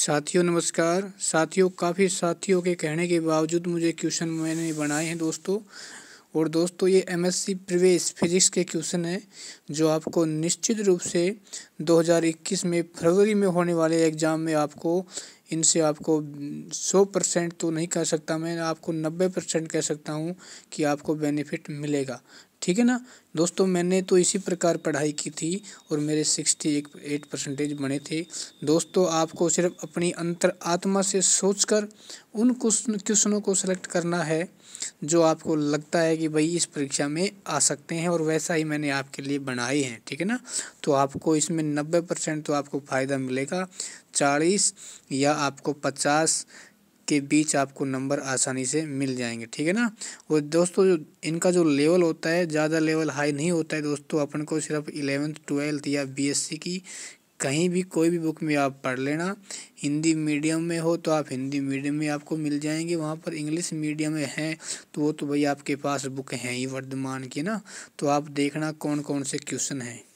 साथियों नमस्कार साथियों काफ़ी साथियों के कहने के बावजूद मुझे क्वेश्चन मैंने बनाए हैं दोस्तों और दोस्तों ये एमएससी प्रवेश फिजिक्स के क्वेश्चन हैं जो आपको निश्चित रूप से 2021 में फरवरी में होने वाले एग्ज़ाम में आपको इनसे आपको 100 परसेंट तो नहीं कह सकता मैं आपको 90 परसेंट कह सकता हूँ कि आपको बेनिफिट मिलेगा ठीक है ना दोस्तों मैंने तो इसी प्रकार पढ़ाई की थी और मेरे सिक्सटी एक एट परसेंटेज बने थे दोस्तों आपको सिर्फ अपनी अंतर आत्मा से सोचकर उन क्वेश्चन क्वेश्चनों को सेलेक्ट करना है जो आपको लगता है कि भाई इस परीक्षा में आ सकते हैं और वैसा ही मैंने आपके लिए बनाए हैं ठीक है ना तो आपको इसमें नब्बे परसेंट तो आपको फ़ायदा मिलेगा चालीस या आपको पचास के बीच आपको नंबर आसानी से मिल जाएंगे ठीक है ना और दोस्तों जो इनका जो लेवल होता है ज़्यादा लेवल हाई नहीं होता है दोस्तों अपन को सिर्फ एलेवेंथ ट्वेल्थ या बी की कहीं भी कोई भी बुक में आप पढ़ लेना हिंदी मीडियम में हो तो आप हिंदी मीडियम में आपको मिल जाएंगे वहाँ पर इंग्लिश मीडियम में हैं तो वो तो भाई आपके पास बुक हैं ही वर्धमान की ना तो आप देखना कौन कौन से क्वेश्चन हैं